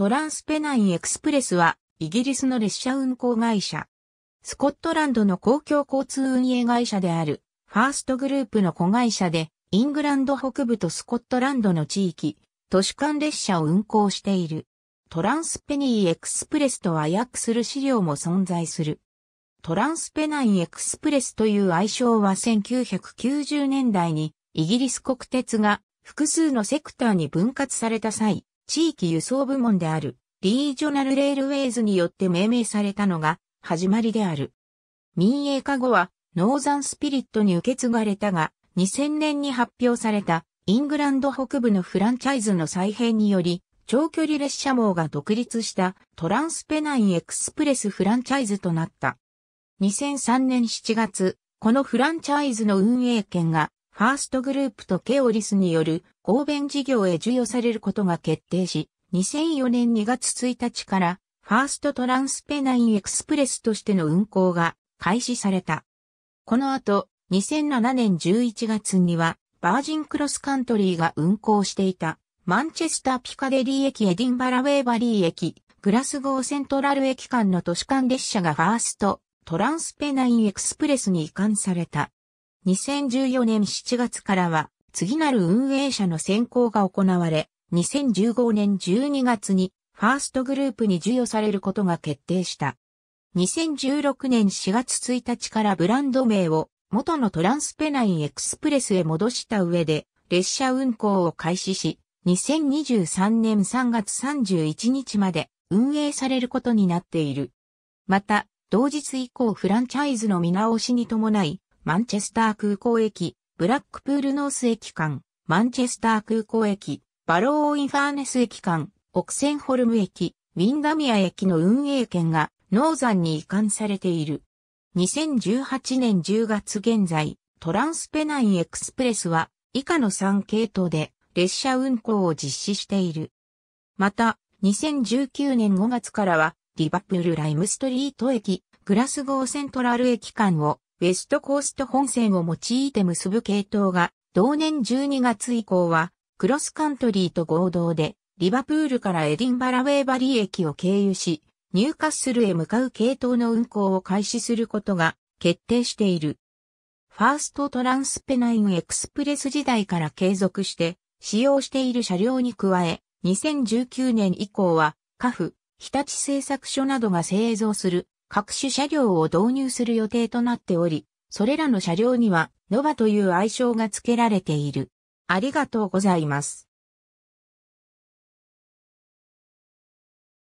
トランスペナインエクスプレスは、イギリスの列車運行会社。スコットランドの公共交通運営会社である、ファーストグループの子会社で、イングランド北部とスコットランドの地域、都市間列車を運行している。トランスペニーエクスプレスとは訳する資料も存在する。トランスペナインエクスプレスという愛称は1990年代にイギリス国鉄が複数のセクターに分割された際、地域輸送部門であるリージョナルレールウェイズによって命名されたのが始まりである。民営化後はノーザンスピリットに受け継がれたが2000年に発表されたイングランド北部のフランチャイズの再編により長距離列車網が独立したトランスペナインエクスプレスフランチャイズとなった。2003年7月、このフランチャイズの運営権がファーストグループとケオリスによる合弁事業へ授与されることが決定し、2004年2月1日から、ファーストトランスペナインエクスプレスとしての運行が開始された。この後、2007年11月には、バージンクロスカントリーが運行していた、マンチェスターピカデリー駅エディンバラウェーバリー駅、グラスゴーセントラル駅間の都市間列車がファースト、トランスペナインエクスプレスに移管された。2014年7月からは、次なる運営者の選考が行われ、2015年12月に、ファーストグループに授与されることが決定した。2016年4月1日からブランド名を元のトランスペナインエクスプレスへ戻した上で列車運行を開始し、2023年3月31日まで運営されることになっている。また、同日以降フランチャイズの見直しに伴い、マンチェスター空港駅、ブラックプールノース駅間、マンチェスター空港駅、バローインファーネス駅間、オクセンホルム駅、ウィンダミア駅の運営権がノーザンに移管されている。2018年10月現在、トランスペナインエクスプレスは以下の3系統で列車運行を実施している。また、2019年5月からは、リバプールライムストリート駅、グラスゴーセントラル駅間をウェストコースト本線を用いて結ぶ系統が、同年12月以降は、クロスカントリーと合同で、リバプールからエディンバラウェーバリー駅を経由し、ニューカッスルへ向かう系統の運行を開始することが決定している。ファーストトランスペナインエクスプレス時代から継続して使用している車両に加え、2019年以降は、カフ、日立製作所などが製造する各種車両を導入する予定となっており、それらの車両には、ノバという愛称が付けられている。ありがとうございます。